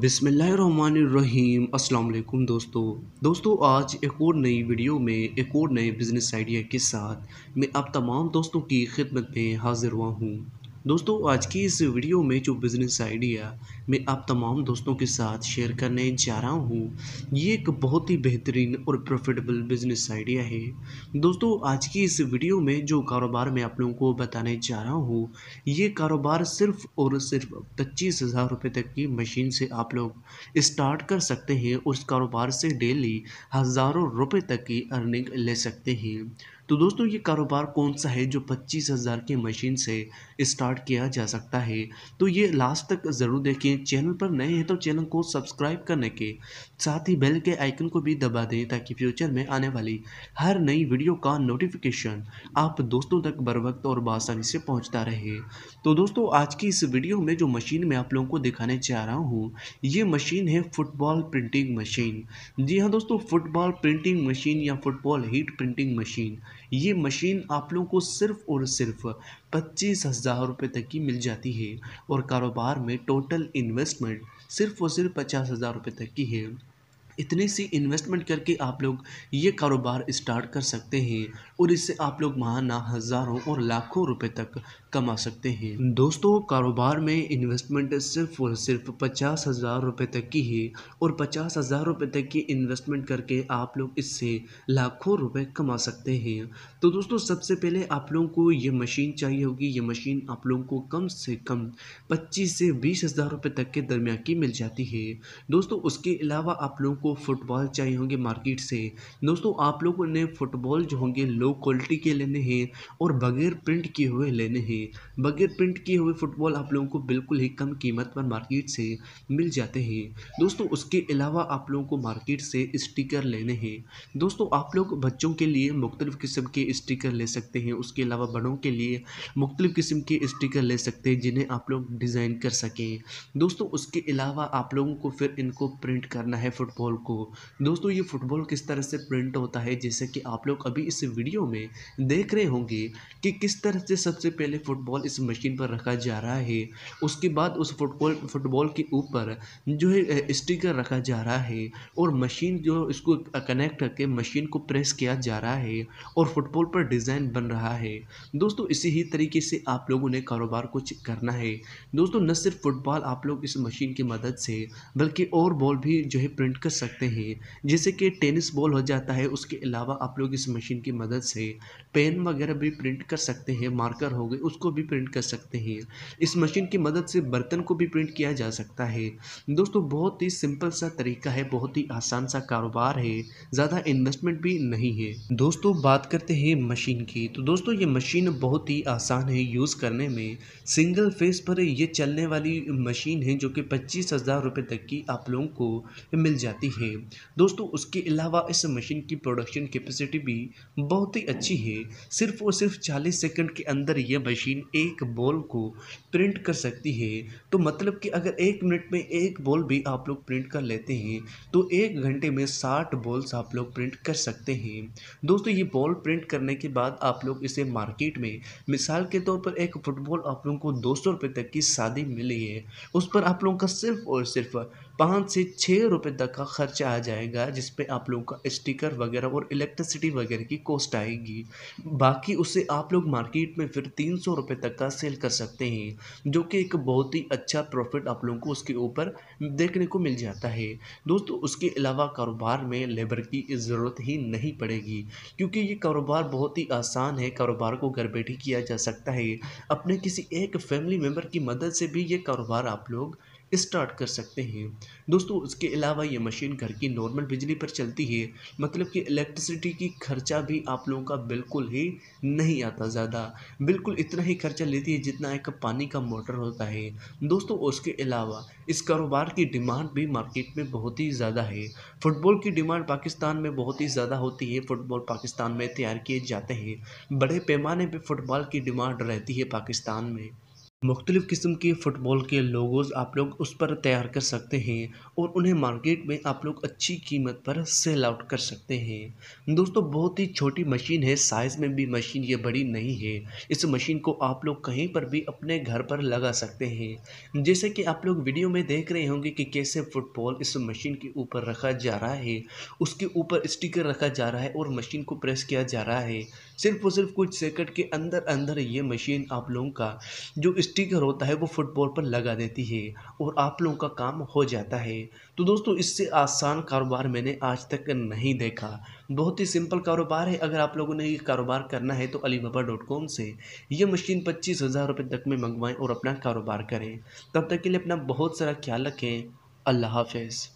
बिसमीम अल्लाम दोस्तों दोस्तों आज एक और नई वीडियो में एक और नए बिज़नेस आइडिया के साथ मैं आप तमाम दोस्तों की खिदमत में हाज़िर हुआ हूँ दोस्तों आज की इस वीडियो में जो बिज़नेस आइडिया मैं आप तमाम दोस्तों के साथ शेयर करने जा रहा हूँ ये एक बहुत ही बेहतरीन और प्रॉफिटेबल बिज़नेस आइडिया है दोस्तों आज की इस वीडियो में जो कारोबार मैं आप लोगों को बताने जा रहा हूँ ये कारोबार सिर्फ और सिर्फ पच्चीस हज़ार रुपये तक की मशीन से आप लोग इस्टार्ट कर सकते हैं उस कारोबार से डेली हज़ारों रुपये तक की अर्निंग ले सकते हैं तो दोस्तों ये कारोबार कौन सा है जो पच्चीस हज़ार के मशीन से स्टार्ट किया जा सकता है तो ये लास्ट तक ज़रूर देखें चैनल पर नए हैं तो चैनल को सब्सक्राइब करने के साथ ही बेल के आइकन को भी दबा दें ताकि फ्यूचर में आने वाली हर नई वीडियो का नोटिफिकेशन आप दोस्तों तक बर वक्त और बसानी से पहुँचता रहे तो दोस्तों आज की इस वीडियो में जो मशीन मैं आप लोगों को दिखाने चाह रहा हूँ ये मशीन है फुटबॉल प्रिंटिंग मशीन जी हाँ दोस्तों फुटबॉल प्रिंटिंग मशीन या फुटबॉल हीट प्रिंटिंग मशीन ये मशीन आप लोगों को सिर्फ और सिर्फ पच्चीस हज़ार रुपये तक की मिल जाती है और कारोबार में टोटल इन्वेस्टमेंट सिर्फ और सिर्फ पचास हज़ार रुपये तक की है इतनी सी इन्वेस्टमेंट करके आप लोग ये कारोबार स्टार्ट कर सकते हैं और इससे आप लोग महाना हज़ारों और लाखों रुपए तक कमा सकते हैं दोस्तों कारोबार में इन्वेस्टमेंट सिर्फ और सिर्फ पचास हज़ार रुपये तक की है और पचास हज़ार रुपये तक की इन्वेस्टमेंट करके आप लोग इससे लाखों रुपए कमा सकते हैं तो दोस्तों सबसे पहले आप लोगों को ये मशीन चाहिए होगी ये मशीन आप लोगों को कम से कम पच्चीस से बीस हज़ार रुपये तक के दरमिया की मिल जाती है दोस्तों उसके अलावा आप लोगों को फुटबॉल चाहिए होंगे मार्केट से दोस्तों आप लोगों ने फुटबॉल जो होंगे लो क्वालिटी के लेने हैं और बगैर प्रिंट किए हुए लेने हैं बगैर प्रिंट किए हुए फुटबॉल आप लोगों को बिल्कुल ही कम कीमत पर मार्केट से मिल जाते हैं दोस्तों उसके अलावा आप लोगों को मार्केट से स्टिकर लेने हैं दोस्तों आप लोग बच्चों के लिए मुख्तलिफ़ किस्म के स्टिकर ले सकते हैं उसके अलावा बड़ों के लिए मुख्तलिफ़ किस्म के स्टिकर ले सकते हैं जिन्हें आप लोग डिज़ाइन कर सकें दोस्तों उसके अलावा आप लोगों को फिर इनको प्रिंट करना है फुटबॉल को दोस्तों ये फुटबॉल किस तरह से प्रिंट होता है जैसे कि आप लोग अभी इस वीडियो में देख रहे होंगे कि किस तरह से सबसे पहले फुटबॉल इस मशीन पर रखा जा रहा है उसके बाद उस फुटबॉल फुटबॉल के ऊपर जो है स्टिकर रखा जा रहा है और मशीन जो इसको कनेक्ट करके मशीन को प्रेस किया जा रहा है और फुटबॉल पर डिज़ाइन बन रहा है दोस्तों इसी ही तरीके से आप लोगों ने कारोबार कुछ करना है दोस्तों न सिर्फ फुटबॉल आप लोग इस मशीन की मदद से बल्कि और बॉल भी जो है प्रिंट कर सकते हैं जैसे कि टेनिस बॉल हो जाता है उसके अलावा आप लोग इस मशीन की मदद से पेन वगैरह भी प्रिंट कर सकते हैं मार्कर हो गए उस उसको भी प्रिंट कर सकते हैं इस मशीन की मदद से बर्तन को भी प्रिंट किया जा सकता है दोस्तों बहुत ही सिंपल सा तरीका है बहुत ही आसान सा कारोबार है ज़्यादा इन्वेस्टमेंट भी नहीं है दोस्तों बात करते हैं मशीन की तो दोस्तों ये मशीन बहुत ही आसान है यूज़ करने में सिंगल फेस पर ये चलने वाली मशीन है जो कि पच्चीस हज़ार रुपये तक की आप लोगों को मिल जाती है दोस्तों उसके अलावा इस मशीन की प्रोडक्शन कैपेसिटी भी बहुत ही अच्छी है सिर्फ और सिर्फ चालीस सेकेंड के अंदर यह मशीन मशीन एक बॉल को प्रिंट कर सकती है तो मतलब कि अगर एक मिनट में एक बॉल भी आप लोग प्रिंट कर लेते हैं तो एक घंटे में साठ बॉल्स आप लोग प्रिंट कर सकते हैं दोस्तों ये बॉल प्रिंट करने के बाद आप लोग इसे मार्केट में मिसाल के तौर पर एक फुटबॉल आप लोगों को दो सौ रुपये तक की शादी मिली है उस पर आप लोगों का सिर्फ और सिर्फ पाँच से छः रुपये तक का खर्चा आ जाएगा जिस पे आप लोगों का स्टिकर वगैरह और इलेक्ट्रिसिटी वगैरह की कॉस्ट आएगी बाकी उसे आप लोग मार्केट में फिर तीन सौ रुपये तक का सेल कर सकते हैं जो कि एक बहुत ही अच्छा प्रॉफिट आप लोगों को उसके ऊपर देखने को मिल जाता है दोस्तों उसके अलावा कारोबार में लेबर की ज़रूरत ही नहीं पड़ेगी क्योंकि ये कारोबार बहुत ही आसान है कारोबार को घर बैठे किया जा सकता है अपने किसी एक फैमिली मेम्बर की मदद से भी ये कारोबार आप लोग स्टार्ट कर सकते हैं दोस्तों इसके अलावा ये मशीन घर की नॉर्मल बिजली पर चलती है मतलब कि इलेक्ट्रिसिटी की खर्चा भी आप लोगों का बिल्कुल ही नहीं आता ज़्यादा बिल्कुल इतना ही खर्चा लेती है जितना एक पानी का मोटर होता है दोस्तों उसके अलावा इस कारोबार की डिमांड भी मार्केट में बहुत ही ज़्यादा है फुटबॉल की डिमांड पाकिस्तान में बहुत ही ज़्यादा होती है फुटबॉल पाकिस्तान में तैयार किए जाते हैं बड़े पैमाने पर फुटबॉल की डिमांड रहती है पाकिस्तान में मुख्तलिफ़ किस्म के फ़ुटबॉल के लोगोज़ आप लोग उस पर तैयार कर सकते हैं और उन्हें मार्केट में आप लोग अच्छी कीमत पर सेल आउट कर सकते हैं दोस्तों बहुत ही छोटी मशीन है साइज़ में भी मशीन ये बड़ी नहीं है इस मशीन को आप लोग कहीं पर भी अपने घर पर लगा सकते हैं जैसे कि आप लोग वीडियो में देख रहे होंगे कि कैसे फ़ुटबॉल इस मशीन के ऊपर रखा जा रहा है उसके ऊपर स्टिकर रखा जा रहा है और मशीन को प्रेस किया जा रहा है सिर्फ और सिर्फ कुछ सेकंड के अंदर अंदर ये मशीन आप लोगों का जो स्टिकर होता है वो फुटबॉल पर लगा देती है और आप लोगों का काम हो जाता है तो दोस्तों इससे आसान कारोबार मैंने आज तक नहीं देखा बहुत ही सिंपल कारोबार है अगर आप लोगों ने ये कारोबार करना है तो अलीबाबा डॉट कॉम से ये मशीन पच्चीस हज़ार रुपये तक में मंगवाएं और अपना कारोबार करें तब तक के लिए अपना बहुत सारा ख्याल रखें अल्लाह हाफिज़